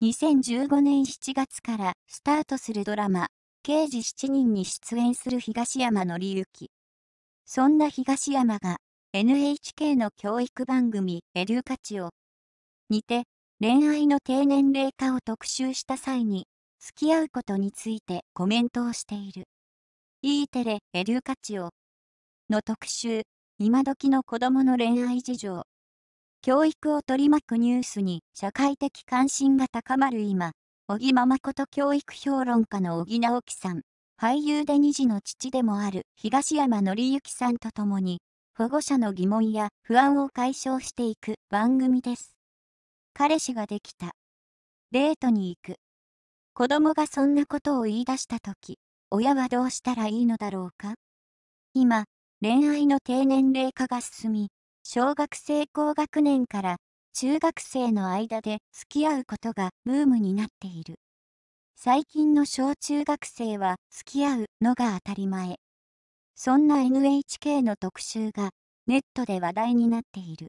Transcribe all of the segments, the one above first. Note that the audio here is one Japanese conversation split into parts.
2015年7月からスタートするドラマ、刑事7人に出演する東山紀之。そんな東山が NHK の教育番組エデューカチオにて恋愛の低年齢化を特集した際に付き合うことについてコメントをしている。E テレエデューカチオの特集今時の子供の恋愛事情教育を取り巻くニュースに社会的関心が高まる今、小木ママこと教育評論家の小木直樹さん、俳優で2児の父でもある東山紀之さんと共に、保護者の疑問や不安を解消していく番組です。彼氏ができた。デートに行く。子供がそんなことを言い出したとき、親はどうしたらいいのだろうか今、恋愛の低年齢化が進み、小学生高学年から中学生の間で付き合うことがブームになっている。最近の小中学生は付き合うのが当たり前。そんな NHK の特集がネットで話題になっている。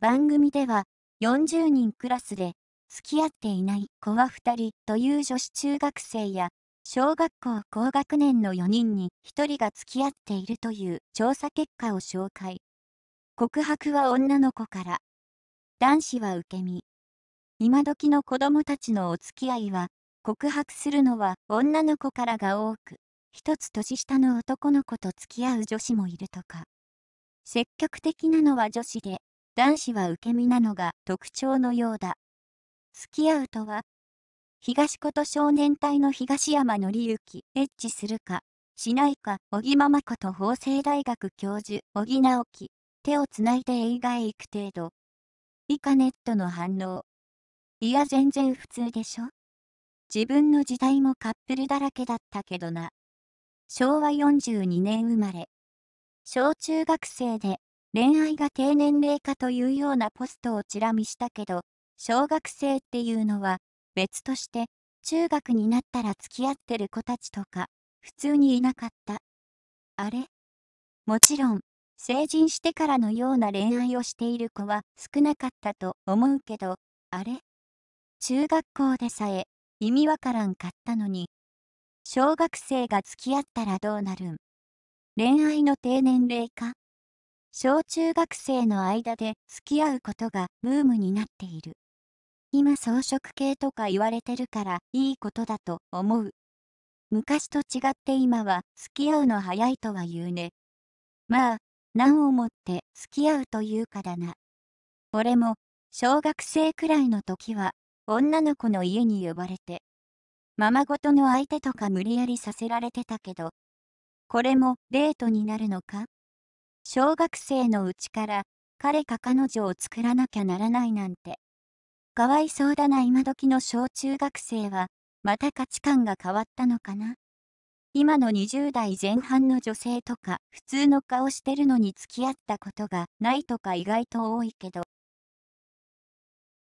番組では40人クラスで付き合っていない子は2人という女子中学生や小学校高学年の4人に1人が付き合っているという調査結果を紹介。告白は女の子から。男子は受け身。今時の子供たちのお付き合いは、告白するのは女の子からが多く、一つ年下の男の子と付き合う女子もいるとか。積極的なのは女子で、男子は受け身なのが特徴のようだ。付き合うとは、東子と少年隊の東山紀之、エッチするか、しないか、小木ママ子と法政大学教授、小木直樹。手をつないで映画へ行く程度。以下ネットの反応。いや全然普通でしょ自分の時代もカップルだらけだったけどな。昭和42年生まれ。小中学生で恋愛が低年齢化というようなポストをチラ見したけど、小学生っていうのは別として中学になったら付き合ってる子たちとか普通にいなかった。あれもちろん成人してからのような恋愛をしている子は少なかったと思うけど、あれ中学校でさえ意味わからんかったのに。小学生が付き合ったらどうなるん恋愛の低年齢化小中学生の間で付き合うことがブームになっている。今装飾系とか言われてるからいいことだと思う。昔と違って今は付き合うの早いとは言うね。まあ、何をもって付き合うというかだな。俺も小学生くらいの時は女の子の家に呼ばれて、ままごとの相手とか無理やりさせられてたけど、これもデートになるのか小学生のうちから彼か彼女を作らなきゃならないなんて。かわいそうだな今時の小中学生は、また価値観が変わったのかな今の20代前半の女性とか、普通の顔してるのに付き合ったことがないとか意外と多いけど、